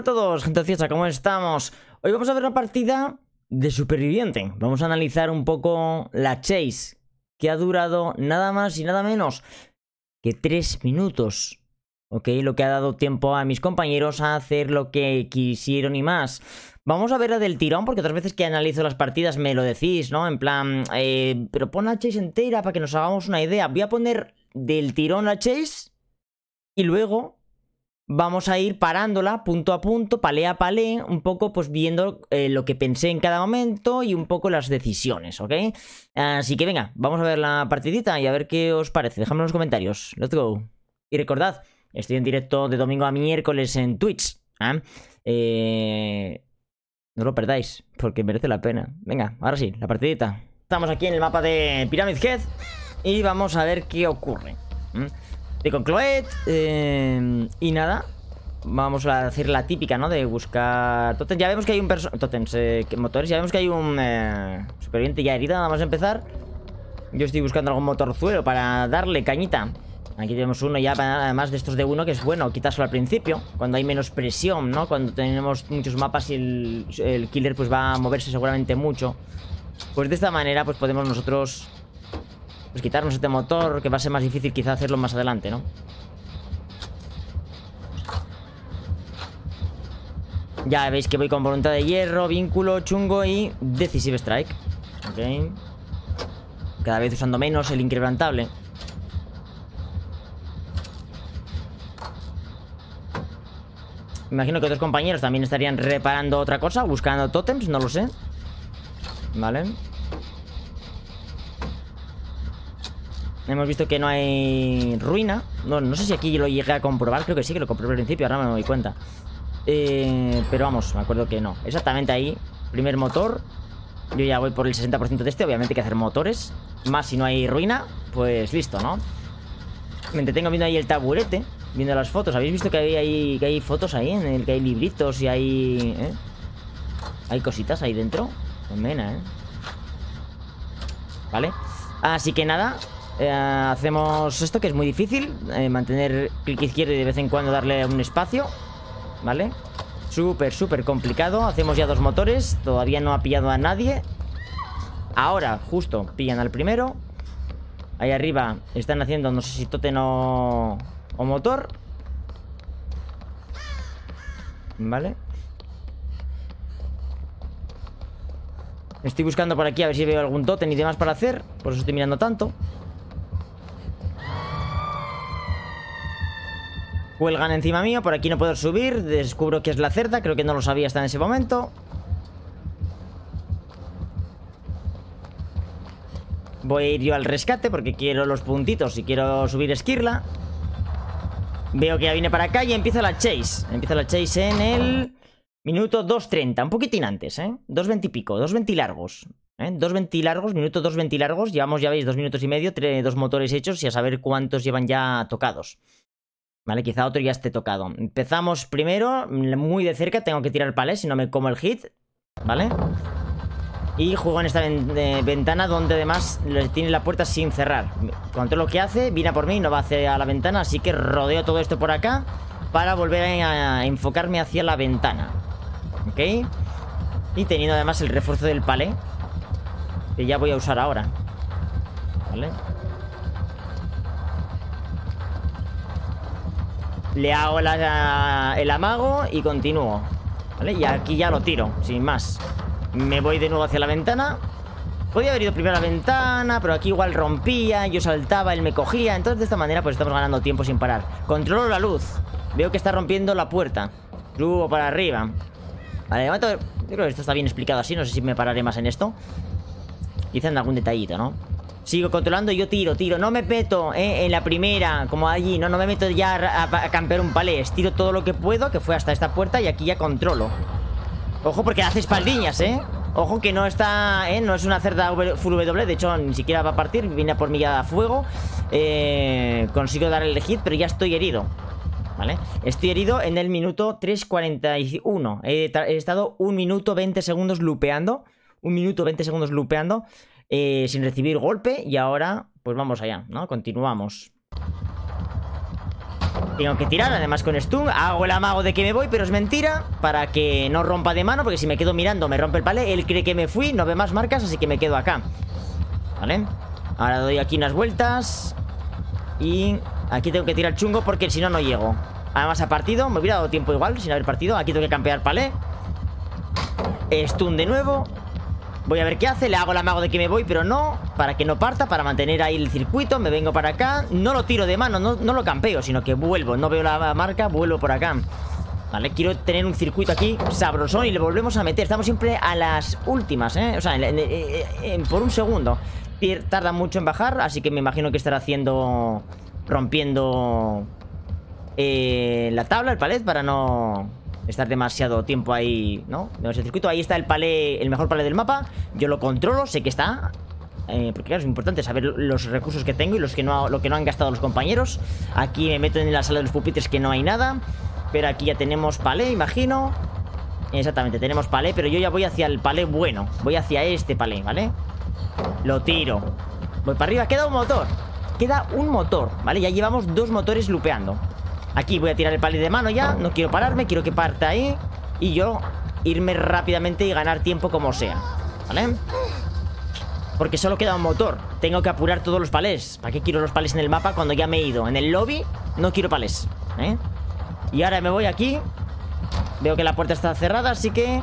a todos, gente ¿cómo estamos? Hoy vamos a ver una partida de superviviente. Vamos a analizar un poco la chase, que ha durado nada más y nada menos que 3 minutos. Ok, lo que ha dado tiempo a mis compañeros a hacer lo que quisieron y más. Vamos a ver la del tirón, porque otras veces que analizo las partidas me lo decís, ¿no? En plan, eh, pero pon la chase entera para que nos hagamos una idea. Voy a poner del tirón la chase y luego vamos a ir parándola punto a punto, palé a palé, un poco pues viendo eh, lo que pensé en cada momento y un poco las decisiones, ¿ok? Así que venga, vamos a ver la partidita y a ver qué os parece. Dejadme en los comentarios. Let's go. Y recordad, estoy en directo de domingo a miércoles en Twitch. ¿ah? Eh, no lo perdáis, porque merece la pena. Venga, ahora sí, la partidita. Estamos aquí en el mapa de Pyramid Head y vamos a ver qué ocurre de Concloet. Em, y nada, vamos a hacer la típica, ¿no? De buscar Totens... Ya vemos que hay un Totens, eh, motores. Ya vemos que hay un eh, superviviente ya herida. Nada más empezar. Yo estoy buscando algún motorzuelo para darle cañita. Aquí tenemos uno ya, además de estos de uno, que es bueno quitárselo al principio, cuando hay menos presión, ¿no? Cuando tenemos muchos mapas y el, el killer pues va a moverse seguramente mucho. Pues de esta manera pues podemos nosotros pues quitarnos este motor, que va a ser más difícil quizá hacerlo más adelante, ¿no? Ya veis que voy con voluntad de hierro, vínculo, chungo y decisive strike. Ok. Cada vez usando menos el inquebrantable. Imagino que otros compañeros también estarían reparando otra cosa, buscando tótems, no lo sé. Vale. Hemos visto que no hay ruina. No, sé si aquí lo llegué a comprobar. Creo que sí, que lo comprobé al principio. Ahora me doy cuenta. Eh, pero vamos, me acuerdo que no. Exactamente ahí. Primer motor. Yo ya voy por el 60% de este. Obviamente hay que hacer motores. Más si no hay ruina, pues listo, ¿no? Me entretengo viendo ahí el taburete. Viendo las fotos. ¿Habéis visto que hay, hay fotos ahí? En el que hay libritos y hay... Eh? Hay cositas ahí dentro. Pues ¿eh? Vale. Así que nada, eh, hacemos esto que es muy difícil. Eh, mantener clic izquierdo y de vez en cuando darle un espacio. ¿Vale? Súper, súper complicado. Hacemos ya dos motores. Todavía no ha pillado a nadie. Ahora, justo, pillan al primero. Ahí arriba están haciendo, no sé si toten o, motor. Vale. Estoy buscando por aquí a ver si veo algún totem y demás para hacer. Por eso estoy mirando tanto. Cuelgan encima mío, por aquí no puedo subir Descubro que es la cerda, creo que no lo sabía hasta en ese momento Voy a ir yo al rescate porque quiero los puntitos y quiero subir esquirla Veo que ya viene para acá y empieza la chase Empieza la chase en el minuto 2.30 Un poquitín antes, ¿eh? 2.20 y pico, 2.20 largos 2.20 ¿eh? Dos largos, minuto 2:20 largos, llevamos, ya veis, dos minutos y medio, dos motores hechos y a saber cuántos llevan ya tocados. Vale, quizá otro ya esté tocado. Empezamos primero, muy de cerca, tengo que tirar palé, si no me como el hit. ¿Vale? Y juego en esta eh, ventana donde además tiene la puerta sin cerrar. Controlo lo que hace, viene por mí, y no va hacia la ventana, así que rodeo todo esto por acá para volver a enfocarme hacia la ventana. ¿Ok? Y teniendo además el refuerzo del palé, que ya voy a usar ahora. ¿Vale? Le hago el amago y continúo ¿Vale? Y aquí ya lo tiro, sin más Me voy de nuevo hacia la ventana Podía haber ido primero a la ventana Pero aquí igual rompía, yo saltaba, él me cogía Entonces de esta manera pues estamos ganando tiempo sin parar Controlo la luz Veo que está rompiendo la puerta Subo para arriba Vale, yo creo que esto está bien explicado así No sé si me pararé más en esto Quizá en algún detallito, ¿no? Sigo controlando, yo tiro, tiro. No me peto eh, en la primera, como allí. No, no me meto ya a, campear un palés. Tiro todo lo que puedo, que fue hasta esta puerta y aquí ya controlo. Ojo porque hace espaldiñas, ¿eh? Ojo que no está, ¿eh? No es una cerda full W, de hecho ni siquiera va a partir, viene a por mi a fuego. Eh, consigo dar el hit, pero ya estoy herido. ¿Vale? Estoy herido en el minuto 3.41. He, he estado un minuto 20 segundos lupeando. Un minuto 20 segundos lupeando. Eh, sin recibir golpe. Y ahora, pues vamos allá, ¿no? Continuamos. Tengo que tirar, además con stun Hago el amago de que me voy, pero es mentira Para que no rompa de mano, porque si me quedo mirando Me rompe el palé, él cree que me fui, no ve más marcas Así que me quedo acá Vale, ahora doy aquí unas vueltas Y aquí tengo que tirar chungo Porque si no, no llego Además ha partido, me hubiera dado tiempo igual sin haber partido Aquí tengo que campear palé Stun de nuevo Voy a ver qué hace, le hago el amago de que me voy Pero no, para que no parta, para mantener ahí el circuito Me vengo para acá, no lo tiro de mano No, lo campeo, sino que vuelvo No veo la marca, vuelvo por acá Vale, quiero tener un circuito aquí sabrosón y le volvemos a meter. Estamos siempre a las últimas, ¿eh? O sea, por un segundo. Tarda mucho en bajar, así que me imagino que estará haciendo... Rompiendo... Eh, la tabla, el palet, para no estar demasiado tiempo ahí, ¿no? Vemos el circuito, ahí está el palé, el mejor palé del mapa. Yo lo controlo, sé que está. Eh, porque claro, es importante saber los recursos que tengo y los que no, lo que no han gastado los compañeros. Aquí me meto en la sala de los pupitres que no hay nada. Pero aquí ya tenemos palé, imagino. Exactamente, tenemos palé, pero yo ya voy hacia el palé bueno. Voy hacia este palé, ¿vale? Lo tiro. Voy para arriba, queda un motor. Queda un motor, ¿vale? Ya llevamos dos motores lupeando. Aquí voy a tirar el palé de mano ya No quiero pararme, quiero que parte ahí Y yo irme rápidamente y ganar tiempo como sea ¿Vale? Porque solo queda un motor Tengo que apurar todos los palés ¿Para qué quiero los palés en el mapa cuando ya me he ido? En el lobby no quiero palés ¿eh? Y ahora me voy aquí Veo que la puerta está cerrada, así que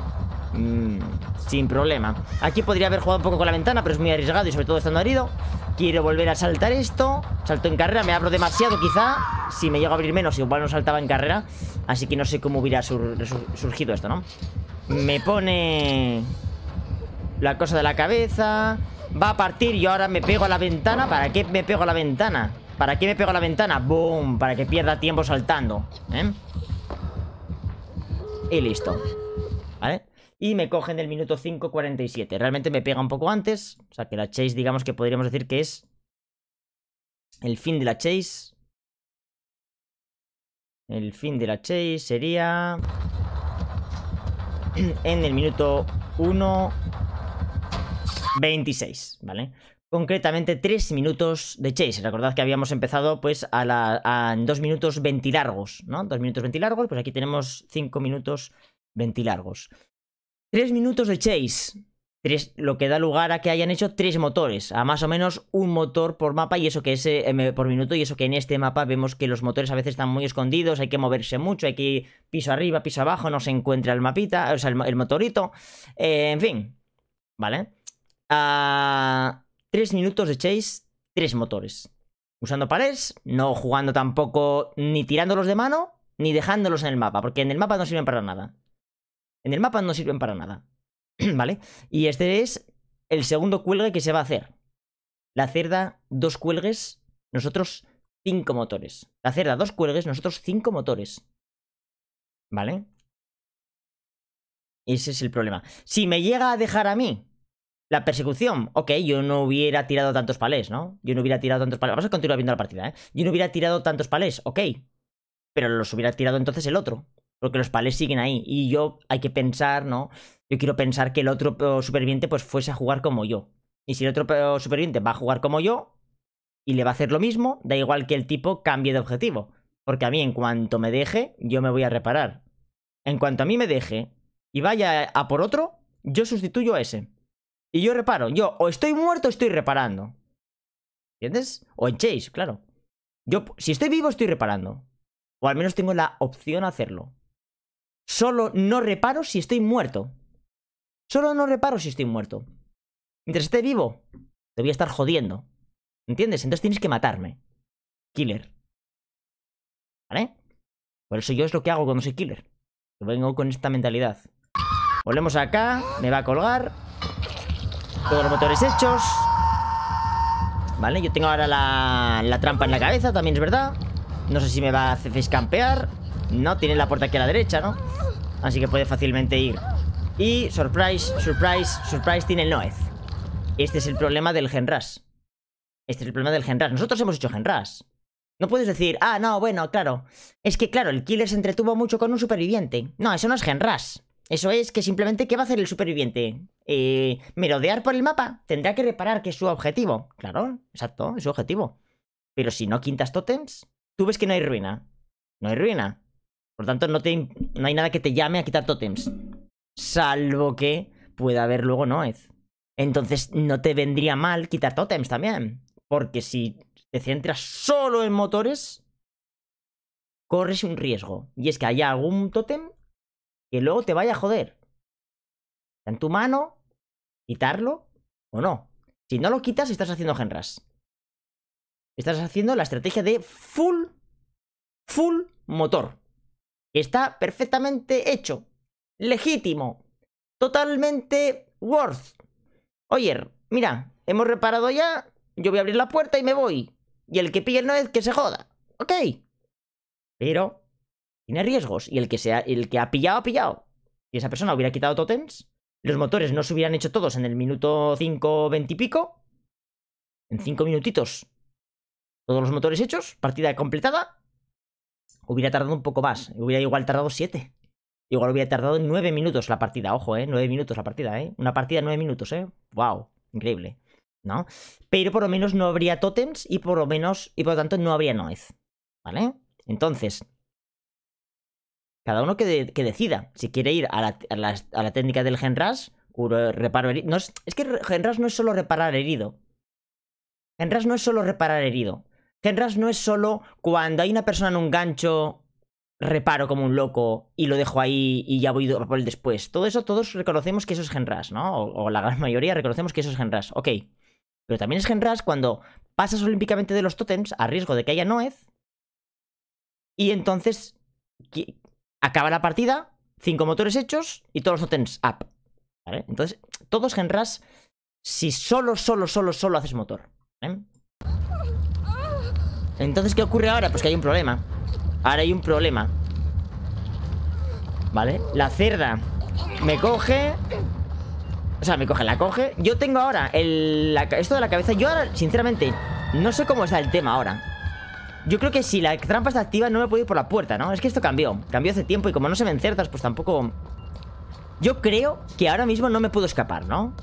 Mm, sin problema Aquí podría haber jugado un poco con la ventana Pero es muy arriesgado y sobre todo estando herido Quiero volver a saltar esto Salto en carrera, me abro demasiado quizá Si me llego a abrir menos, igual no saltaba en carrera Así que no sé cómo hubiera surgido esto, ¿no? Me pone... La cosa de la cabeza Va a partir y ahora me pego a la ventana ¿Para qué me pego a la ventana? ¿Para qué me pego a la ventana? ¡Boom! Para que pierda tiempo saltando ¿Eh? Y listo ¿Vale? y me cogen el minuto 5.47. Realmente me pega un poco antes, o sea que la chase digamos que podríamos decir que es el fin de la chase. El fin de la chase sería en el minuto 1.26, ¿vale? Concretamente 3 minutos de chase. Recordad que habíamos empezado pues a, la, 2 minutos 20 largos, ¿no? 2 minutos 20 largos, pues aquí tenemos 5 minutos 20 Tres minutos de chase. lo que da lugar a que hayan hecho tres motores, a más o menos un motor por mapa y eso que es em, por minuto y eso que en este mapa vemos que los motores a veces están muy escondidos, hay que moverse mucho, hay que ir piso arriba, piso abajo, no se encuentra el mapita, o sea, el, motorito, eh, en fin, ¿vale? Ah, tres minutos de chase, tres motores. Usando paredes, no jugando tampoco ni tirándolos de mano, ni dejándolos en el mapa, porque en el mapa no sirven para nada. En el mapa no sirven para nada. ¿Vale? Y este es el segundo cuelgue que se va a hacer. La cerda, dos cuelgues, nosotros cinco motores. La cerda, dos cuelgues, nosotros cinco motores. ¿Vale? Ese es el problema. Si me llega a dejar a mí la persecución, ok, yo no hubiera tirado tantos palés, ¿no? Yo no hubiera tirado tantos palés. Vamos a continuar viendo la partida, ¿eh? Yo no hubiera tirado tantos palés, ok. Pero los hubiera tirado entonces el otro porque los palés siguen ahí. Y yo hay que pensar, ¿no? Yo quiero pensar que el otro superviviente pues fuese a jugar como yo. Y si el otro superviviente va a jugar como yo y le va a hacer lo mismo, da igual que el tipo cambie de objetivo. Porque a mí en cuanto me deje, yo me voy a reparar. En cuanto a mí me deje y vaya a por otro, yo sustituyo a ese. Y yo reparo. Yo o estoy muerto o estoy reparando. ¿Entiendes? O en Chase, claro. Yo, si estoy vivo, estoy reparando. O al menos tengo la opción a hacerlo. Solo no reparo si estoy muerto. Solo no reparo si estoy muerto. Mientras esté vivo, te voy a estar jodiendo. ¿Entiendes? Entonces tienes que matarme. Killer. ¿Vale? Por eso yo es lo que hago cuando soy killer. vengo con esta mentalidad. Volvemos acá, me va a colgar. Todos los motores hechos. Vale, yo tengo ahora la, trampa en la cabeza, también es verdad. No sé si me va a hacer campear. No, tiene la puerta aquí a la derecha, ¿no? Así que puede fácilmente ir Y, surprise, surprise, surprise Tiene el Noez Este es el problema del Genras Este es el problema del Genras, nosotros hemos hecho Genras No puedes decir, ah, no, bueno, claro Es que claro, el killer se entretuvo mucho Con un superviviente, no, eso no es Genras Eso es que simplemente, ¿qué va a hacer el superviviente? Eh, merodear por el mapa Tendrá que reparar que es su objetivo Claro, exacto, es su objetivo Pero si no quintas totems, tú ves que no hay ruina No hay ruina por tanto, no, hay nada que te llame a quitar tótems. Salvo que pueda haber luego Noez. Entonces no te vendría mal quitar tótems también. Porque si te centras solo en motores, corres un riesgo. Y es que haya algún tótem que luego te vaya a joder. Está en tu mano quitarlo o no. Si no lo quitas, estás haciendo genras. Estás haciendo la estrategia de full, full motor. Está perfectamente hecho, legítimo, totalmente worth. Oye, mira, hemos reparado ya, yo voy a abrir la puerta y me voy. Y el que pille no es que se joda. Ok. Pero tiene riesgos. Y el que, sea, el que ha pillado, ha pillado. Si esa persona hubiera quitado totems, los motores no se hubieran hecho todos en el minuto 5, 20 y pico. En 5 minutitos. Todos los motores hechos, partida completada hubiera tardado un poco más. Hubiera igual tardado 7. Igual hubiera tardado 9 minutos la partida. Ojo, ¿eh? 9 minutos la partida, ¿eh? Una partida 9 minutos, ¿eh? ¡Wow! Increíble. ¿No? Pero por lo menos no habría totems y por lo menos... Y por lo tanto no habría Noez. ¿Vale? Entonces... Cada uno que, decida. Si quiere ir a la, técnica del Genras, reparo es, es que Genras no es solo reparar herido. Genras no es solo reparar herido. Genras no es solo cuando hay una persona en un gancho, reparo como un loco y lo dejo ahí y ya voy por el después. Todo eso todos reconocemos que eso es Genras, ¿no? O, la gran mayoría reconocemos que eso es Genras, Ok. Pero también es Genras cuando pasas olímpicamente de los totems a riesgo de que haya Noez. Y entonces acaba la partida, cinco motores hechos y todos los totems up. ¿Vale? Entonces, todos Genras si solo, solo, solo, solo haces motor. ¿eh? Entonces, ¿qué ocurre ahora? Pues que hay un problema Ahora hay un problema ¿Vale? La cerda me coge O sea, me coge, la coge Yo tengo ahora esto de la cabeza Yo ahora, sinceramente, no sé cómo está el tema ahora Yo creo que si la trampa está activa No me puedo ir por la puerta, ¿no? Es que esto cambió Cambió hace tiempo y como no se ven cerdas Pues tampoco... Yo creo que ahora mismo no me puedo escapar, ¿no?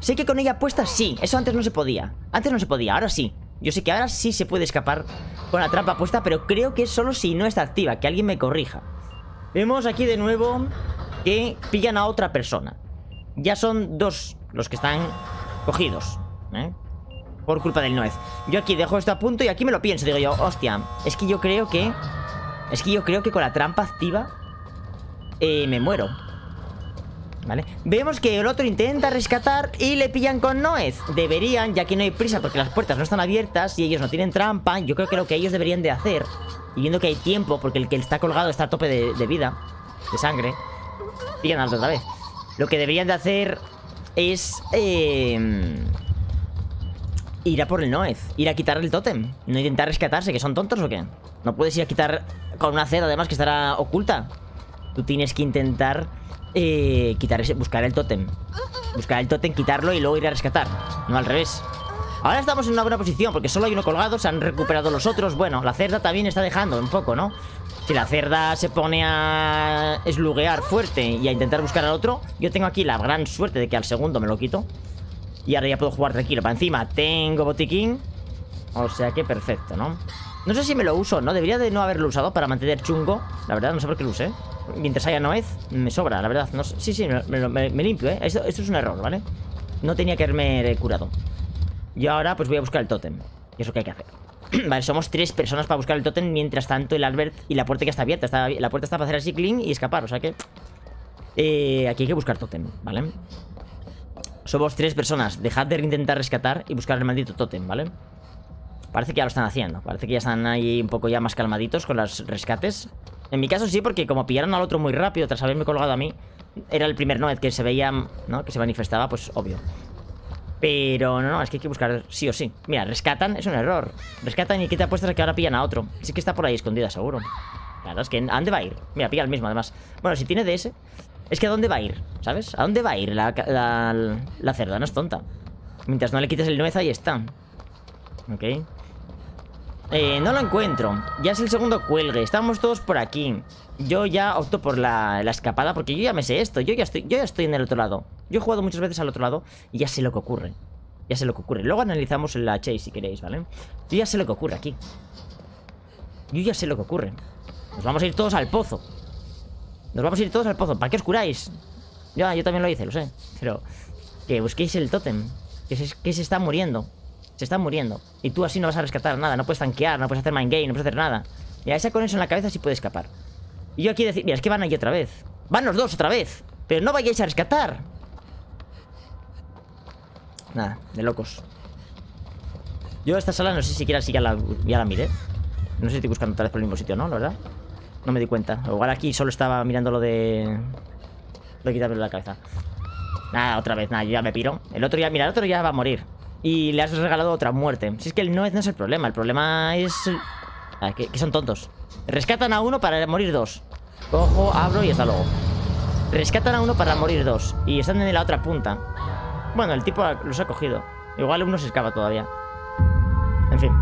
Sé que con ella puesta sí Eso antes no se podía Antes no se podía, ahora sí yo sé que ahora sí se puede escapar con la trampa puesta, pero creo que es solo si no está activa. Que alguien me corrija. Vemos aquí de nuevo que pillan a otra persona. Ya son dos los que están cogidos. ¿eh? Por culpa del Noez. Yo aquí dejo esto a punto y aquí me lo pienso. Digo yo, hostia, es que yo creo que... Es que yo creo que con la trampa activa... Eh, me muero. Vemos que el otro intenta rescatar y le pillan con Noez. Deberían, ya que no hay prisa porque las puertas no están abiertas y ellos no tienen trampa, yo creo que lo que ellos deberían de hacer, y viendo que hay tiempo, porque el que está colgado está a tope de, vida, de sangre, pillan otra vez. Lo que deberían de hacer es... Em, ir a por el Noez. ir a quitar el tótem, no intentar rescatarse, que son tontos o qué. No puedes ir a quitar con una cera además que estará oculta. Tú tienes que intentar eh, quitar buscar el tótem. Buscar el tótem, quitarlo y luego ir a rescatar. No al revés. Ahora estamos en una buena posición porque solo hay uno colgado, se han recuperado los otros. Bueno, la cerda también está dejando un poco, ¿no? Si la cerda se pone a esluguear fuerte y a intentar buscar al otro, yo tengo aquí la gran suerte de que al segundo me lo quito. Y ahora ya puedo jugar tranquilo. Para encima tengo botiquín. O sea que perfecto, ¿no? No sé si me lo uso, ¿no? Debería de no haberlo usado para mantener chungo. La verdad, no sé por qué lo usé. Mientras haya noez, me sobra, la verdad. Sí, sí, me, limpio, ¿eh? Esto, es un error, ¿vale? No tenía que haberme eh, curado. Y ahora, pues voy a buscar el tótem. Y eso que hay que hacer. vale, somos tres personas para buscar el tótem. Mientras tanto, el Albert y la puerta que está abierta. Está, la puerta está para hacer así, clean y escapar. O sea que... Eh, aquí hay que buscar tótem, ¿vale? Somos tres personas. Dejad de intentar rescatar y buscar el maldito tótem, ¿vale? vale Parece que ya lo están haciendo. Parece que ya están ahí un poco ya más calmaditos con los rescates. En mi caso sí, porque como pillaron al otro muy rápido tras haberme colgado a mí, era el primer Noed que se veía, ¿no? Que se manifestaba, pues obvio. Pero no, no, es que hay que buscar sí o sí. Mira, rescatan, es un error. Rescatan y quita te apuestas que ahora pillan a otro. Sí que está por ahí escondida, seguro. Claro, es que ¿a dónde va a ir? Mira, pilla el mismo, además. Bueno, si tiene DS, es que ¿a dónde va a ir? ¿Sabes? ¿A dónde va a ir la, cerda? No es tonta. Mientras no le quites el nuez, ahí está. Ok. Eh, no lo encuentro. Ya es el segundo cuelgue. Estamos todos por aquí. Yo ya opto por la, escapada porque yo ya me sé esto. Yo ya, estoy, yo ya estoy en el otro lado. Yo he jugado muchas veces al otro lado y ya sé lo que ocurre. Ya sé lo que ocurre. Luego analizamos la chase si queréis, ¿vale? Yo ya sé lo que ocurre aquí. Yo ya sé lo que ocurre. Nos vamos a ir todos al pozo. Nos vamos a ir todos al pozo. ¿Para qué os curáis? Ya, yo también lo hice, lo sé. Pero que busquéis el tótem. que se está muriendo se están muriendo. Y tú así no vas a rescatar nada, no puedes tanquear, no puedes hacer mind game, no puedes hacer nada. Y a esa con eso en la cabeza sí puede escapar. Y yo aquí decir, mira, es que van allí otra vez. Van los dos otra vez. Pero no vayáis a rescatar. Nada, de locos. Yo esta sala no sé siquiera si ya la, ya la miré. No sé si estoy buscando otra vez por el mismo sitio, ¿no? ¿La verdad? No me di cuenta. Igual aquí solo estaba mirando lo de... Lo de quitarme la cabeza. Nada, otra vez, nada, yo ya me piro. El otro ya, mira, el otro ya va a morir. Y le has regalado otra muerte. Si es que el no, no es el problema. El problema es... Ah, que, que, son tontos. Rescatan a uno para morir dos. Ojo, abro y hasta luego. Rescatan a uno para morir dos. Y están en la otra punta. Bueno, el tipo los ha cogido. Igual uno se escapa todavía. En fin.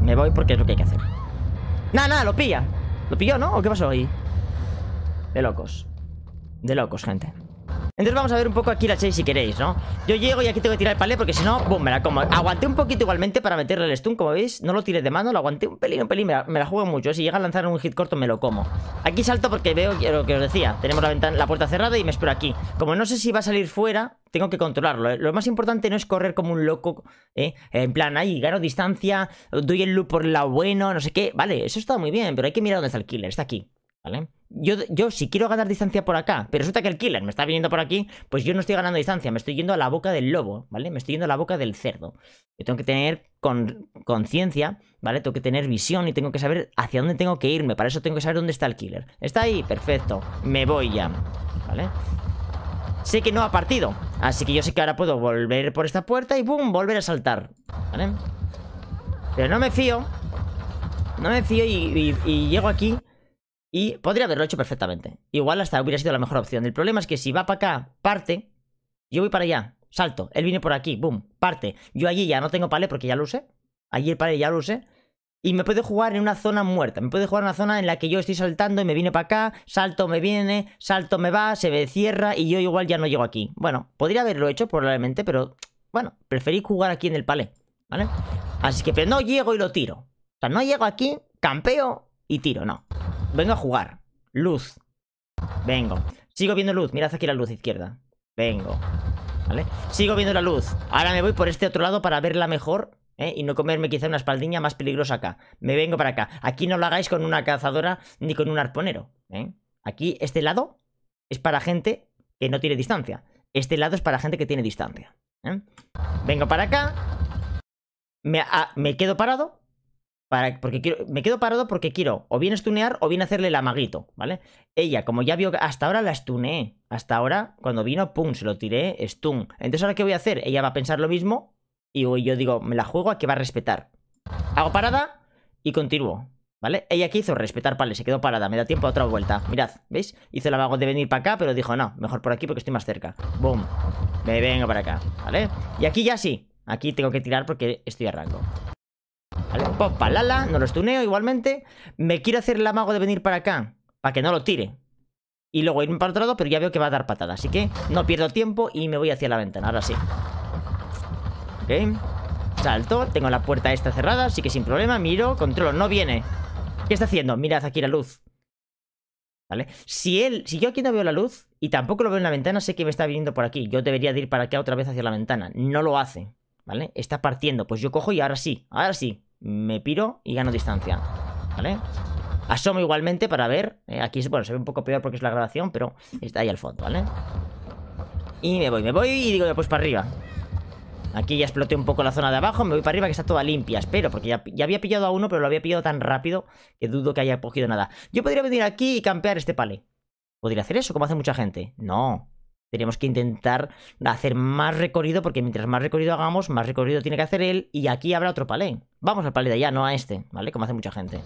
Me voy porque es lo que hay que hacer. Nada, nada, lo pilla. ¿Lo pilló, no? ¿O qué pasó ahí? De locos. De locos, gente. Entonces vamos a ver un poco aquí la chase si queréis, ¿no? Yo llego y aquí tengo que tirar el palé porque si no, boom, me la como. Aguanté un poquito igualmente para meterle el stun, como veis. No lo tiré de mano, lo aguanté un pelín, un pelín. Me la, juego mucho. Si llega a lanzar un hit corto, me lo como. Aquí salto porque veo lo que os decía. Tenemos la, ventana, la puerta cerrada y me espero aquí. Como no sé si va a salir fuera, tengo que controlarlo. ¿eh? Lo más importante no es correr como un loco, ¿eh? En plan, ahí gano distancia, doy el loop por el lado bueno, no sé qué. Vale, eso está muy bien, pero hay que mirar dónde está el killer. Está aquí. Yo, yo si quiero ganar distancia por acá, pero resulta que el killer me está viniendo por aquí, pues yo no estoy ganando distancia, me estoy yendo a la boca del lobo, ¿vale? Me estoy yendo a la boca del cerdo. Yo tengo que tener conciencia, ¿vale? Tengo que tener visión y tengo que saber hacia dónde tengo que irme. Para eso tengo que saber dónde está el killer. Está ahí, perfecto. Me voy ya, ¿vale? Sé que no ha partido, así que yo sé que ahora puedo volver por esta puerta y ¡boom! Volver a saltar, ¿vale? Pero no me fío. No me fío y llego aquí y podría haberlo hecho perfectamente. Igual hasta hubiera sido la mejor opción. El problema es que si va para acá, parte. Yo voy para allá, salto. Él viene por aquí, boom, parte. Yo allí ya no tengo palé porque ya lo usé. Allí el palé ya lo usé. Y me puede jugar en una zona muerta. Me puede jugar en una zona en la que yo estoy saltando y me viene para acá, salto, me viene, salto, me va, se me cierra y yo igual ya no llego aquí. Bueno, podría haberlo hecho probablemente, pero bueno, preferí jugar aquí en el palé. ¿Vale? Así que, no llego y lo tiro. O sea, no llego aquí, campeo y tiro, no. Vengo a jugar. Luz. Vengo. Sigo viendo luz. Mirad aquí la luz izquierda. Vengo. ¿Vale? Sigo viendo la luz. Ahora me voy por este otro lado para verla mejor. ¿eh? Y no comerme quizá una espaldiña más peligrosa acá. Me vengo para acá. Aquí no lo hagáis con una cazadora ni con un arponero. ¿eh? Aquí, este lado, es para gente que no tiene distancia. Este lado es para gente que tiene distancia. ¿eh? Vengo para acá. me ah, quedo parado porque quiero, me quedo parado porque quiero o bien estunear o bien hacerle el amaguito, ¿vale? Ella, como ya vio hasta ahora la stuneé hasta ahora cuando vino, pum, se lo tiré, stun. Entonces, ¿ahora qué voy a hacer? Ella va a pensar lo mismo y yo digo, me la juego a que va a respetar. Hago parada y continúo, ¿vale? Ella aquí hizo respetar, vale, se quedó parada, me da tiempo a otra vuelta. Mirad, ¿veis? Hizo la amago de venir para acá, pero dijo, no, mejor por aquí porque estoy más cerca. Boom, me vengo para acá, ¿vale? Y aquí ya sí, aquí tengo que tirar porque estoy a Vale, pues no lo estuneo igualmente. Me quiero hacer el amago de venir para acá, para que no lo tire. Y luego irme para otro lado, pero ya veo que va a dar patada. Así que no pierdo tiempo y me voy hacia la ventana, ahora sí. Ok. Salto, tengo la puerta esta cerrada, así que sin problema, miro, controlo, no viene. ¿Qué está haciendo? Mirad aquí la luz. ¿Vale? Si él, si yo aquí no veo la luz y tampoco lo veo en la ventana, sé que me está viniendo por aquí. Yo debería de ir para acá otra vez hacia la ventana. No lo hace, ¿vale? Está partiendo. Pues yo cojo y ahora sí, ahora sí. Me piro y gano distancia. ¿Vale? Asomo igualmente para ver. Eh, aquí bueno, se ve un poco peor porque es la grabación, pero está ahí al fondo, ¿vale? Y me voy, me voy y digo, pues para arriba. Aquí ya exploté un poco la zona de abajo, me voy para arriba que está toda limpia, espero, porque ya, ya había pillado a uno, pero lo había pillado tan rápido que dudo que haya cogido nada. Yo podría venir aquí y campear este pale. ¿Podría hacer eso como hace mucha gente? No. Tenemos que intentar hacer más recorrido, porque mientras más recorrido hagamos, más recorrido tiene que hacer él. Y aquí habrá otro palé. Vamos al palé de allá, no a este, ¿vale? Como hace mucha gente.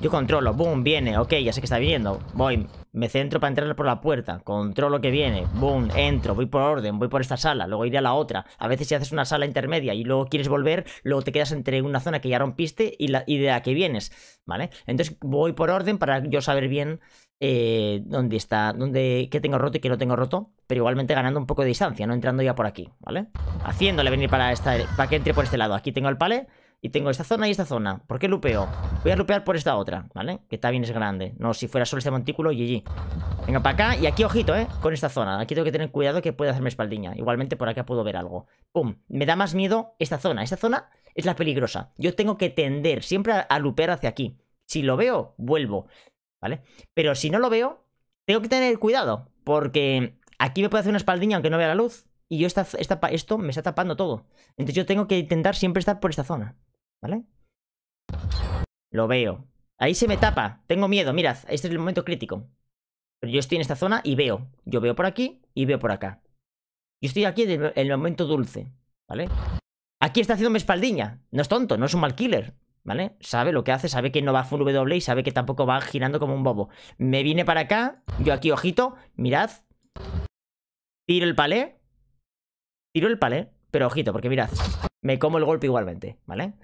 Yo controlo, boom, viene, ok, ya sé que está viniendo Voy, me centro para entrar por la puerta Controlo que viene, boom, entro Voy por orden, voy por esta sala, luego iré a la otra A veces si haces una sala intermedia y luego quieres volver Luego te quedas entre una zona que ya rompiste Y, la, y de la que vienes, ¿vale? Entonces voy por orden para yo saber bien eh, dónde está, dónde, qué tengo roto y qué no tengo roto, pero igualmente ganando un poco de distancia, no entrando ya por aquí, ¿vale? Haciéndole venir para, esta, para que entre por este lado. Aquí tengo el pale y tengo esta zona y esta zona. ¿Por qué lupeo? Voy a lupear por esta otra, ¿vale? Que también es grande. No, si fuera solo este montículo, y GG. Venga, para acá y aquí, ojito, ¿eh? Con esta zona. Aquí tengo que tener cuidado que puede hacerme espaldiña. Igualmente por acá puedo ver algo. ¡Pum! Me da más miedo esta zona. Esta zona es la peligrosa. Yo tengo que tender siempre a, a lupear hacia aquí. Si lo veo, vuelvo. ¿vale? Pero si no lo veo, tengo que tener cuidado, porque aquí me puede hacer una espaldiña aunque no vea la luz, y yo esto me está tapando todo. Entonces yo tengo que intentar siempre estar por esta zona, ¿vale? Lo veo. Ahí se me tapa. Tengo miedo, mirad, este es el momento crítico. Pero yo estoy en esta zona y veo. Yo veo por aquí y veo por acá. Yo estoy aquí en el momento dulce, ¿vale? Aquí está haciendo una espaldiña. No es tonto, no es un mal killer. ¿vale? Sabe lo que hace, sabe que no va full W y sabe que tampoco va girando como un bobo. Me viene para acá, yo aquí, ojito, mirad. Tiro el palé. Tiro el palé, pero ojito, porque mirad, me como el golpe igualmente, ¿vale?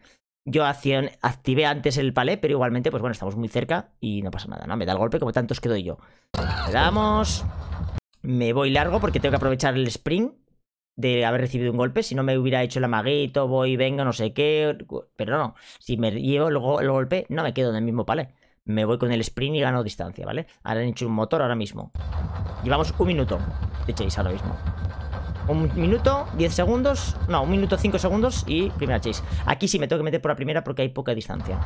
Yo activé antes el palé, pero igualmente, pues bueno, estamos muy cerca y no pasa nada, ¿no? Me da el golpe como tantos que doy yo. vamos Me voy largo porque tengo que aprovechar el sprint de haber recibido un golpe, si no me hubiera hecho el amaguito, voy, vengo, no sé qué, pero no, si me llevo el, golpe, no me quedo en el mismo palé. Me voy con el sprint y gano distancia, ¿vale? Ahora han hecho un motor ahora mismo. Llevamos un minuto de chase ahora mismo. Un minuto, 10 segundos, no, un minuto, cinco segundos y primera chase. Aquí sí me tengo que meter por la primera porque hay poca distancia.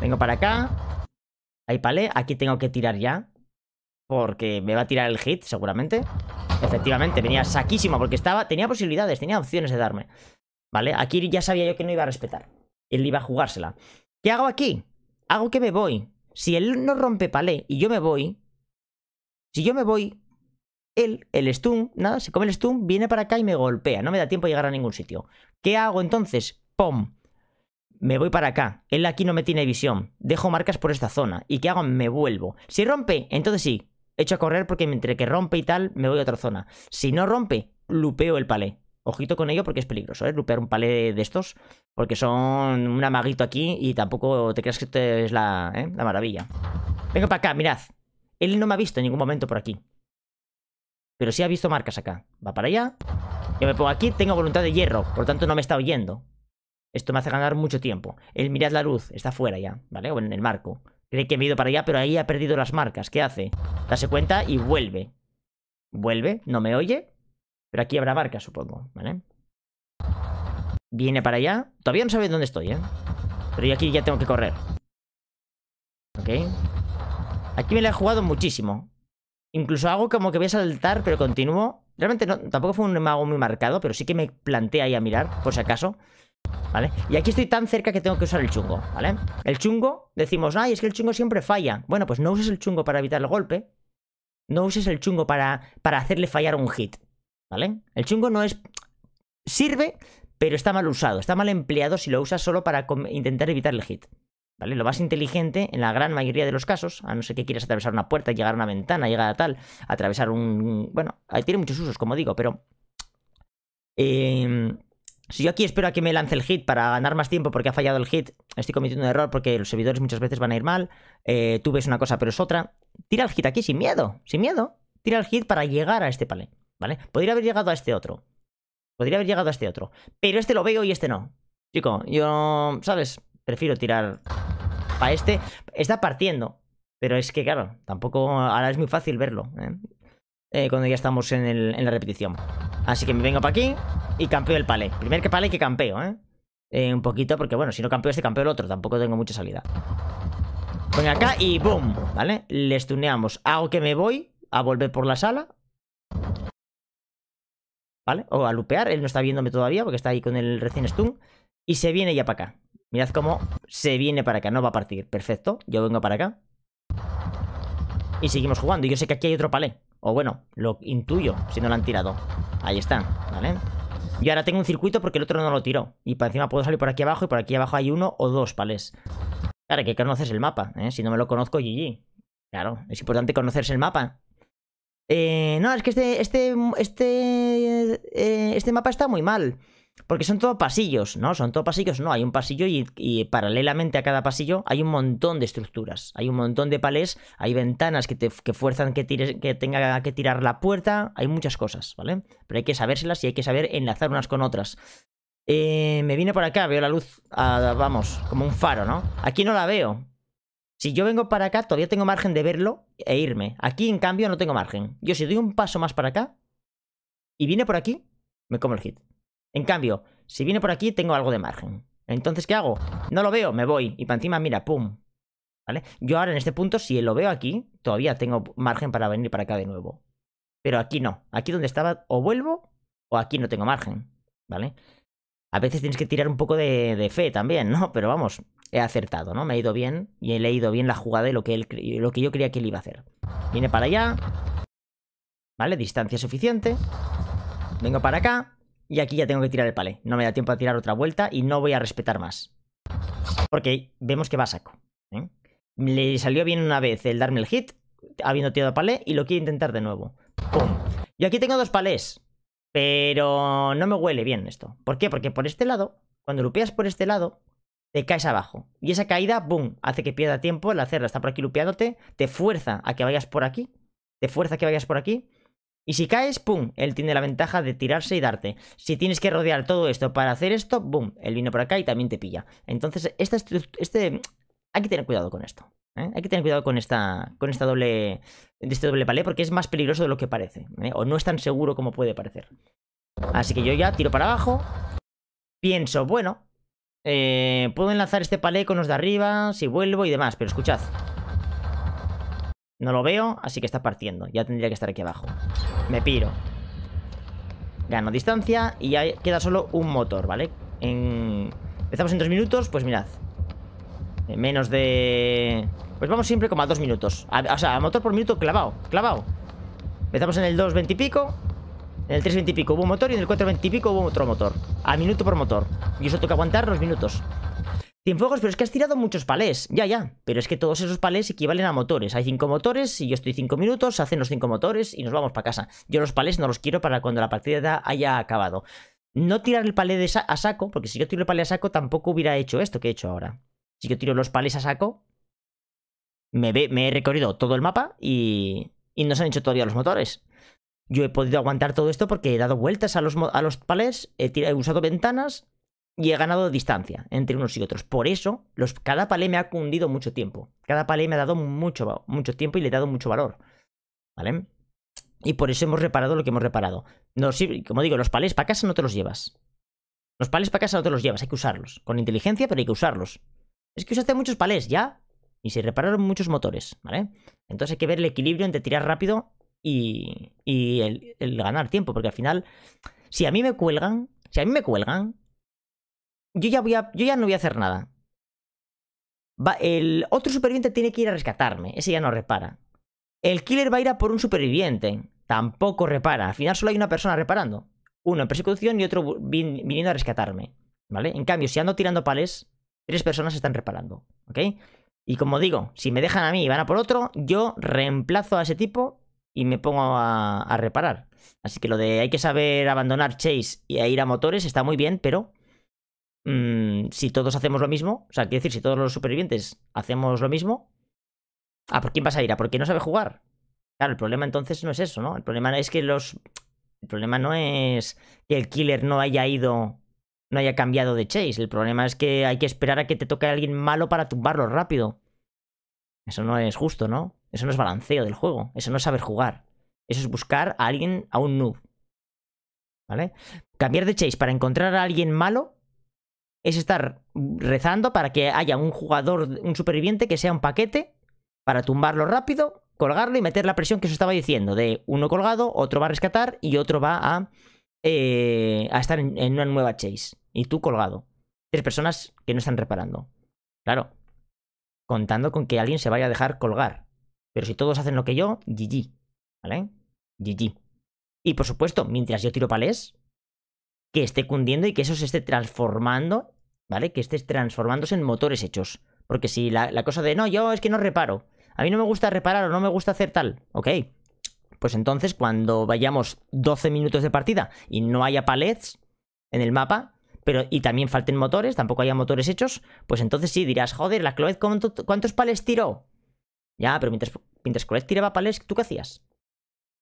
Vengo para acá. Hay palé, aquí tengo que tirar ya, porque me va a tirar el hit, seguramente. Efectivamente, venía saquísimo. porque estaba, tenía posibilidades, tenía opciones de darme. ¿Vale? Aquí ya sabía yo que no iba a respetar. Él iba a jugársela. ¿Qué hago aquí? Hago que me voy. Si él no rompe palé y yo me voy... Si yo me voy, él, el stun, nada, se come el stun, viene para acá y me golpea. No me da tiempo de llegar a ningún sitio. ¿Qué hago entonces? ¡Pum! Me voy para acá. Él aquí no me tiene visión. Dejo marcas por esta zona. ¿Y qué hago? Me vuelvo. Si rompe, entonces sí, Hecho a correr porque entre que rompe y tal, me voy a otra zona. Si no rompe, lupeo el palé. Ojito con ello porque es peligroso, ¿eh? Lupear un palé de estos. Porque son un amaguito aquí y tampoco te creas que esto es la, ¿eh? maravilla. Vengo para acá, mirad. Él no me ha visto en ningún momento por aquí. Pero sí ha visto marcas acá. Va para allá. Yo me pongo aquí, tengo voluntad de hierro. Por lo tanto, no me está oyendo. Esto me hace ganar mucho tiempo. Él, mirad la luz, está fuera ya, ¿vale? O en el marco. Cree que me he ido para allá, pero ahí ha perdido las marcas. ¿Qué hace? Dase cuenta y vuelve. Vuelve, no me oye. Pero aquí habrá marcas, supongo, ¿vale? Viene para allá. Todavía no sabe dónde estoy, ¿eh? Pero yo aquí ya tengo que correr. Ok. Aquí me la he jugado muchísimo. Incluso hago como que voy a saltar, pero continúo. Realmente no, tampoco fue un mago muy marcado, pero sí que me planteé ahí a mirar, por si acaso. ¿Vale? Y aquí estoy tan cerca que tengo que usar el chungo, ¿vale? El chungo, decimos, ay, es que el chungo siempre falla. Bueno, pues no uses el chungo para evitar el golpe. No uses el chungo para, para hacerle fallar un hit, ¿vale? El chungo no es... Sirve, pero está mal usado. Está mal empleado si lo usas solo para intentar evitar el hit. ¿Vale? Lo más inteligente, en la gran mayoría de los casos, a no ser que quieras atravesar una puerta, llegar a una ventana, llegar a tal, atravesar un... Bueno, tiene muchos usos, como digo, pero... Eh, si yo aquí espero a que me lance el hit para ganar más tiempo porque ha fallado el hit, estoy cometiendo un error porque los servidores muchas veces van a ir mal, eh, tú ves una cosa pero es otra, tira el hit aquí sin miedo, sin miedo. Tira el hit para llegar a este palé, ¿vale? Podría haber llegado a este otro. Podría haber llegado a este otro. Pero este lo veo y este no. Chico, yo, ¿sabes? Prefiero tirar para este. Está partiendo. Pero es que, claro, tampoco ahora es muy fácil verlo. ¿eh? Eh, cuando ya estamos en, la repetición. Así que me vengo para aquí y campeo el palé. Primer que palé que campeo, ¿eh? ¿eh? Un poquito, porque bueno, si no campeo este, campeo el otro. Tampoco tengo mucha salida. Ven acá y ¡boom! ¿Vale? Le stuneamos Hago que me voy a volver por la sala. ¿Vale? O a lupear. Él no está viéndome todavía porque está ahí con el recién stun. Y se viene ya para acá. Mirad cómo se viene para acá. No va a partir. Perfecto. Yo vengo para acá. Y seguimos jugando. Y yo sé que aquí hay otro palé. O bueno, lo intuyo, si no lo han tirado. Ahí están, ¿vale? Y ahora tengo un circuito porque el otro no lo tiró. Y para encima puedo salir por aquí abajo y por aquí abajo hay uno o dos pales. Claro, que conoces el mapa, ¿eh? Si no me lo conozco, GG. Claro, es importante conocerse el mapa. Eh, no, es que este, este, este, eh, este mapa está muy mal. Porque son todo pasillos, ¿no? Son todo pasillos, no, hay un pasillo y, paralelamente a cada pasillo hay un montón de estructuras, hay un montón de palés, hay ventanas que, te, fuerzan que, que tenga que tirar la puerta, hay muchas cosas, ¿vale? Pero hay que sabérselas y hay que saber enlazar unas con otras. Eh, me vine por acá, veo la luz, vamos, como un faro, ¿no? Aquí no la veo. Si yo vengo para acá, todavía tengo margen de verlo e irme. Aquí, en cambio, no tengo margen. Yo si doy un paso más para acá y vine por aquí, me como el hit. En cambio, si viene por aquí, tengo algo de margen. Entonces, ¿qué hago? No lo veo, me voy. Y para encima, mira, pum. ¿Vale? Yo ahora en este punto, si lo veo aquí, todavía tengo margen para venir para acá de nuevo. Pero aquí no. Aquí donde estaba, o vuelvo, o aquí no tengo margen. ¿Vale? A veces tienes que tirar un poco de, fe también, ¿no? Pero vamos, he acertado, ¿no? Me ha ido bien y he leído bien la jugada y lo que, lo que yo creía que él iba a hacer. Viene para allá. ¿Vale? Distancia suficiente. Vengo para acá. Y aquí ya tengo que tirar el palé. No me da tiempo a tirar otra vuelta y no voy a respetar más. Porque vemos que va a saco. ¿eh? Le salió bien una vez el darme el hit, habiendo tirado palé, y lo quiero intentar de nuevo. Y Yo aquí tengo dos palés. Pero no me huele bien esto. ¿Por qué? Porque por este lado, cuando lupeas por este lado, te caes abajo. Y esa caída, boom, hace que pierda tiempo el hacerla. Está por aquí lupeándote, te fuerza a que vayas por aquí, te fuerza a que vayas por aquí, y si caes, ¡pum! Él tiene la ventaja de tirarse y darte. Si tienes que rodear todo esto para hacer esto, ¡boom! Él vino por acá y también te pilla. Entonces, esta este hay que tener cuidado con esto. ¿eh? Hay que tener cuidado con esta, con esta doble, este doble palé porque es más peligroso de lo que parece. ¿eh? O no es tan seguro como puede parecer. Así que yo ya tiro para abajo. Pienso, bueno, eh, puedo enlazar este palé con los de arriba si vuelvo y demás. Pero escuchad, no lo veo, así que está partiendo. Ya tendría que estar aquí abajo. Me piro. Gano distancia y ya queda solo un motor, ¿vale? Empezamos en dos minutos, pues mirad. En eh, menos de... Pues vamos siempre como a dos minutos. o sea, a motor por minuto clavado, clavado. Empezamos en el 2.20 y pico. En el 3.20 y pico hubo un motor y en el 4.20 y pico hubo otro motor. A minuto por motor. Y eso toca aguantar los minutos fuegos, pero es que has tirado muchos palés. Ya, ya. Pero es que todos esos palés equivalen a motores. Hay cinco motores y yo estoy cinco minutos, hacen los cinco motores y nos vamos para casa. Yo los palés no los quiero para cuando la partida haya acabado. No tirar el palé de a saco, porque si yo tiro el palé a saco tampoco hubiera hecho esto que he hecho ahora. Si yo tiro los palés a saco, me, me he recorrido todo el mapa y, no se han hecho todavía los motores yo he podido aguantar todo esto porque he dado vueltas a los, palés, he, usado ventanas, y he ganado distancia entre unos y otros. Por eso, los, cada palé me ha cundido mucho tiempo. Cada palé me ha dado mucho, tiempo y le he dado mucho valor. ¿Vale? Y por eso hemos reparado lo que hemos reparado. No, como digo, los palés para casa no te los llevas. Los palés para casa no te los llevas, hay que usarlos. Con inteligencia, pero hay que usarlos. Es que usaste muchos palés, ya. Y se repararon muchos motores, ¿vale? Entonces hay que ver el equilibrio entre tirar rápido y, y el ganar tiempo, porque al final, si a mí me cuelgan, si a mí me cuelgan, yo ya, voy yo ya no voy a hacer nada. Va, el otro superviviente tiene que ir a rescatarme. Ese ya no repara. El killer va a ir a por un superviviente. Tampoco repara. Al final solo hay una persona reparando. Uno en persecución y otro viniendo a rescatarme. ¿Vale? En cambio, si ando tirando pales, tres personas están reparando. ¿Ok? Y como digo, si me dejan a mí y van a por otro, yo reemplazo a ese tipo y me pongo a, reparar. Así que lo de hay que saber abandonar Chase y ir a motores está muy bien, pero Mm, si todos hacemos lo mismo, o sea, quiero decir, si todos los supervivientes hacemos lo mismo, ¿a por quién vas a ir? ¿A por quién no sabe jugar? Claro, el problema entonces no es eso, ¿no? El problema es que los... El problema no es que el killer no haya ido no haya cambiado de chase. El problema es que hay que esperar a que te toque a alguien malo para tumbarlo rápido. Eso no es justo, ¿no? Eso no es balanceo del juego. Eso no es saber jugar. Eso es buscar a alguien, a un noob. ¿Vale? Cambiar de chase para encontrar a alguien malo es estar rezando para que haya un jugador, un superviviente que sea un paquete para tumbarlo rápido, colgarlo y meter la presión que os estaba diciendo, de uno colgado, otro va a rescatar y otro va a, eh, a estar en, en, una nueva chase. Y tú colgado. Tres personas que no están reparando. Claro. Contando con que alguien se vaya a dejar colgar. Pero si todos hacen lo que yo, GG. ¿Vale? GG. Y por supuesto, mientras yo tiro palés, que esté cundiendo y que eso se esté transformando, ¿vale? Que esté transformándose en motores hechos. Porque si la, cosa de, no, yo es que no reparo, a mí no me gusta reparar o no me gusta hacer tal, ok, pues entonces cuando vayamos 12 minutos de partida y no haya palets en el mapa, pero y también falten motores, tampoco haya motores hechos, pues entonces sí dirás, joder, la Cloet cuántos palets tiró. Ya, pero mientras, mientras Cloet tiraba palets, ¿tú qué hacías?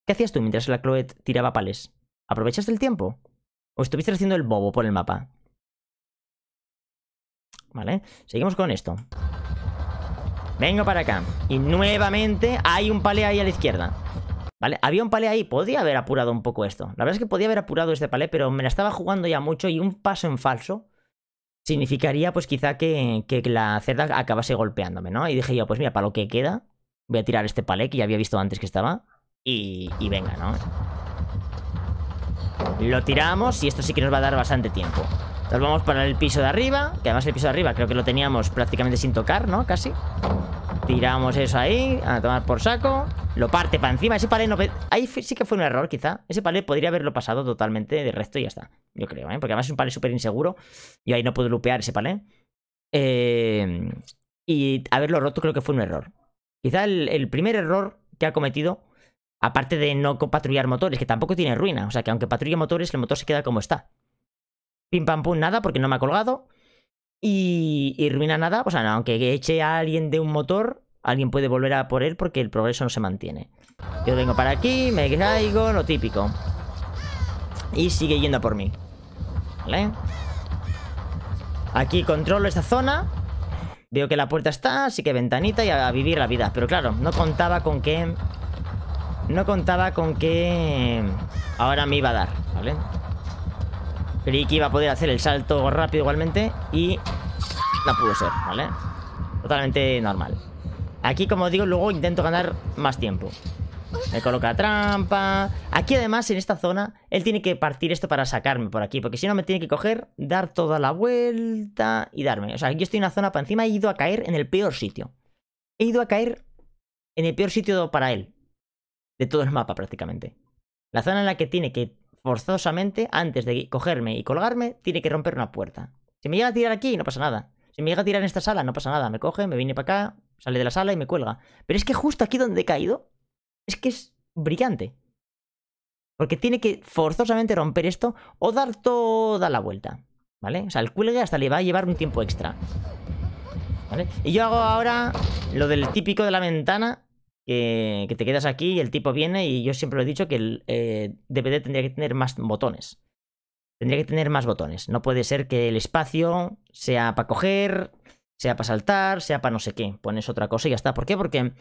¿Qué hacías tú mientras la Cloet tiraba palets? ¿Aprovechaste el tiempo? O estuviste haciendo el bobo por el mapa. Vale, seguimos con esto. Vengo para acá. Y nuevamente hay un palé ahí a la izquierda. Vale, había un palé ahí. Podía haber apurado un poco esto. La verdad es que podía haber apurado este palé, pero me la estaba jugando ya mucho y un paso en falso significaría pues quizá que, la cerda acabase golpeándome, ¿no? Y dije yo, pues mira, para lo que queda, voy a tirar este palé que ya había visto antes que estaba. y venga, ¿no? Lo tiramos y esto sí que nos va a dar bastante tiempo Entonces vamos para el piso de arriba Que además el piso de arriba creo que lo teníamos prácticamente sin tocar, ¿no? Casi Tiramos eso ahí, a tomar por saco Lo parte para encima, ese palé no... Ahí sí que fue un error quizá Ese palé podría haberlo pasado totalmente de resto y ya está Yo creo, ¿eh? Porque además es un palé súper inseguro Y ahí no puedo lupear ese palé eh... Y haberlo roto creo que fue un error Quizá el primer error que ha cometido Aparte de no patrullar motores, que tampoco tiene ruina. O sea que aunque patrulle motores, el motor se queda como está. Pim pam pum, nada, porque no me ha colgado. Y, y ruina nada. O sea, aunque eche a alguien de un motor, alguien puede volver a por él porque el progreso no se mantiene. Yo vengo para aquí, me graigo, lo típico. Y sigue yendo por mí. ¿Vale? Aquí controlo esta zona. Veo que la puerta está, así que ventanita y a vivir la vida. Pero claro, no contaba con que no contaba con que ahora me iba a dar, ¿vale? Creí que iba a poder hacer el salto rápido igualmente y no pudo ser, ¿vale? Totalmente normal. Aquí, como digo, luego intento ganar más tiempo. Me coloca trampa. Aquí, además, en esta zona, él tiene que partir esto para sacarme por aquí. Porque si no, me tiene que coger, dar toda la vuelta y darme. O sea, yo estoy en una zona para encima he ido a caer en el peor sitio. He ido a caer en el peor sitio para él de todo el mapa prácticamente. La zona en la que tiene que, forzosamente, antes de cogerme y colgarme, tiene que romper una puerta. Si me llega a tirar aquí, no pasa nada. Si me llega a tirar en esta sala, no pasa nada. Me coge, me viene para acá, sale de la sala y me cuelga. Pero es que justo aquí donde he caído, es que es brillante. Porque tiene que forzosamente romper esto o dar toda la vuelta. ¿Vale? O sea, el cuelgue hasta le va a llevar un tiempo extra. ¿Vale? Y yo hago ahora lo del típico de la ventana eh, que te quedas aquí y el tipo viene y yo siempre lo he dicho que el eh, DVD tendría que tener más botones. Tendría que tener más botones. No puede ser que el espacio sea para coger, sea para saltar, sea para no sé qué. Pones otra cosa y ya está. ¿Por qué? Porque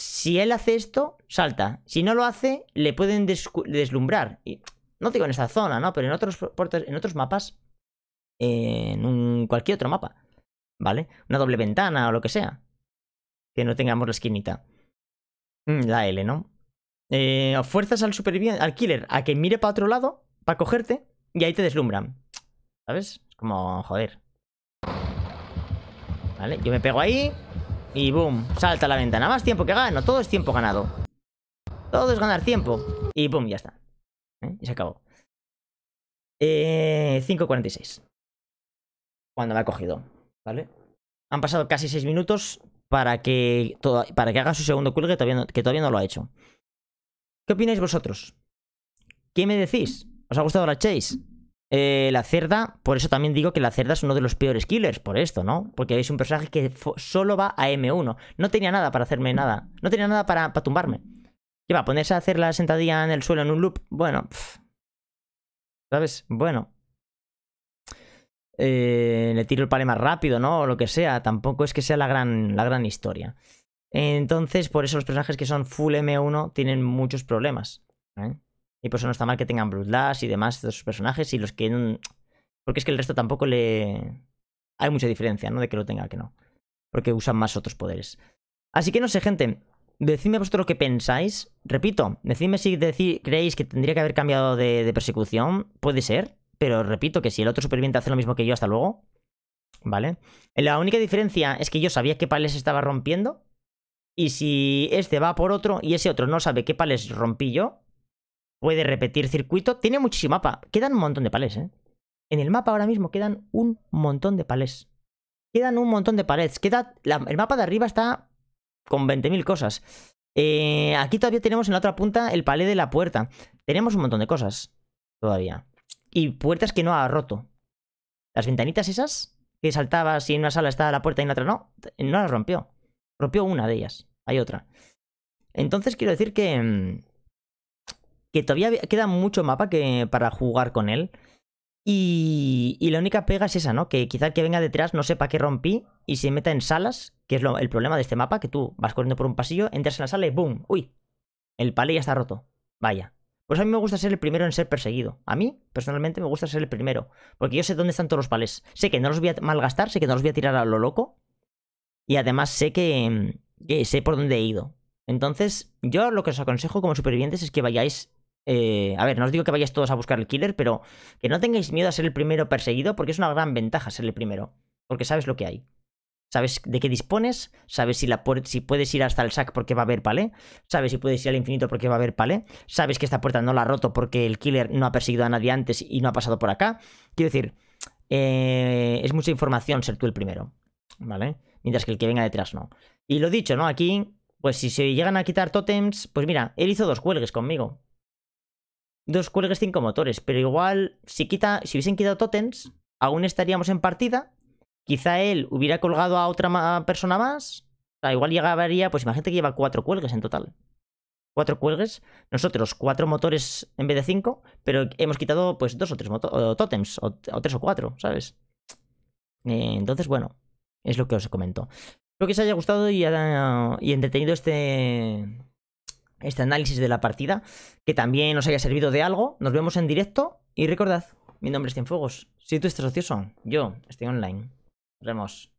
si él hace esto, salta. Si no lo hace, le pueden deslumbrar. Y no digo en esta zona, ¿no? Pero en otros, en otros mapas, en cualquier otro mapa, ¿vale? Una doble ventana o lo que sea. Que no tengamos la esquinita. Mm, la L, ¿no? Eh, fuerzas al superviviente, al killer, a que mire para otro lado, para cogerte, y ahí te deslumbran. ¿Sabes? Es como, joder. Vale, yo me pego ahí, y boom, salta la ventana. Más tiempo que gano, todo es tiempo ganado. Todo es ganar tiempo. Y boom, ya está. ¿eh? Y se acabó. 5.46. Eh, Cuando me ha cogido, ¿vale? Han pasado casi 6 minutos, para que, para que haga su segundo kill que todavía, no, que todavía no lo ha hecho. ¿Qué opináis vosotros? ¿Qué me decís? ¿Os ha gustado la Chase? Eh, la cerda, por eso también digo que la cerda es uno de los peores killers, por esto, ¿no? Porque es un personaje que solo va a M1. No tenía nada para hacerme nada. No tenía nada para, para tumbarme. ¿Qué va? ¿Ponerse a hacer la sentadilla en el suelo en un loop? Bueno, ¿sabes? Bueno. Eh, le tiro el palo más rápido, ¿no? O lo que sea. Tampoco es que sea la gran, la gran historia. Entonces, por eso los personajes que son full M1 tienen muchos problemas. ¿eh? Y por eso no está mal que tengan Bloodlust y demás de sus personajes y los que... Porque es que el resto tampoco le... Hay mucha diferencia, ¿no? De que lo tenga que no. Porque usan más otros poderes. Así que no sé, gente. Decidme vosotros lo que pensáis. Repito, decidme si creéis que tendría que haber cambiado de persecución. Puede ser. Pero repito que si el otro superviviente hace lo mismo que yo, hasta luego. ¿Vale? La única diferencia es que yo sabía qué palés estaba rompiendo. Y si este va por otro y ese otro no sabe qué palés rompí yo, puede repetir circuito. Tiene muchísimo mapa. Quedan un montón de palés, ¿eh? En el mapa ahora mismo quedan un montón de palés. Quedan un montón de palés. Queda el mapa de arriba está con 20.000 cosas. Eh, aquí todavía tenemos en la otra punta el palé de la puerta. Tenemos un montón de cosas todavía y puertas que no ha roto. Las ventanitas esas que saltaba si en una sala estaba la puerta y en otra no, no las rompió. Rompió una de ellas, hay otra. Entonces quiero decir que mm, que todavía queda mucho mapa que para jugar con él. Y, y, la única pega es esa, ¿no? Que quizá que venga detrás no sepa qué rompí y se meta en salas, que es lo, el problema de este mapa, que tú vas corriendo por un pasillo, entras en la sala y ¡boom! ¡Uy! El palé ya está roto. Vaya. Pues a mí me gusta ser el primero en ser perseguido. A mí, personalmente, me gusta ser el primero. Porque yo sé dónde están todos los palés. Sé que no los voy a malgastar, sé que no los voy a tirar a lo loco. Y además sé que, sé por dónde he ido. Entonces, yo lo que os aconsejo como supervivientes es que vayáis... Eh, a ver, no os digo que vayáis todos a buscar el killer, pero que no tengáis miedo a ser el primero perseguido, porque es una gran ventaja ser el primero. Porque sabes lo que hay. Sabes de qué dispones, sabes si, la si puedes ir hasta el sac porque va a haber palé, sabes si puedes ir al infinito porque va a haber palé, sabes que esta puerta no la ha roto porque el killer no ha perseguido a nadie antes y no ha pasado por acá. Quiero decir, eh, es mucha información ser tú el primero, ¿vale? Mientras que el que venga detrás no. Y lo dicho, ¿no? Aquí, pues si se llegan a quitar totems, pues mira, él hizo dos cuelgues conmigo. Dos cuelgues, cinco motores, pero igual, si, quita, si hubiesen quitado totems, aún estaríamos en partida Quizá él hubiera colgado a otra persona más. O sea, igual llegaría, pues imagínate que lleva cuatro cuelgues en total. Cuatro cuelgues. Nosotros cuatro motores en vez de cinco, pero hemos quitado pues dos o tres totems. o, tres o cuatro, ¿sabes? Eh, entonces, bueno, es lo que os comento. Espero que os haya gustado y, y entretenido este, este análisis de la partida, que también os haya servido de algo. Nos vemos en directo y recordad, mi nombre es Cienfuegos. Si tú estás ocioso, yo estoy online. Remos.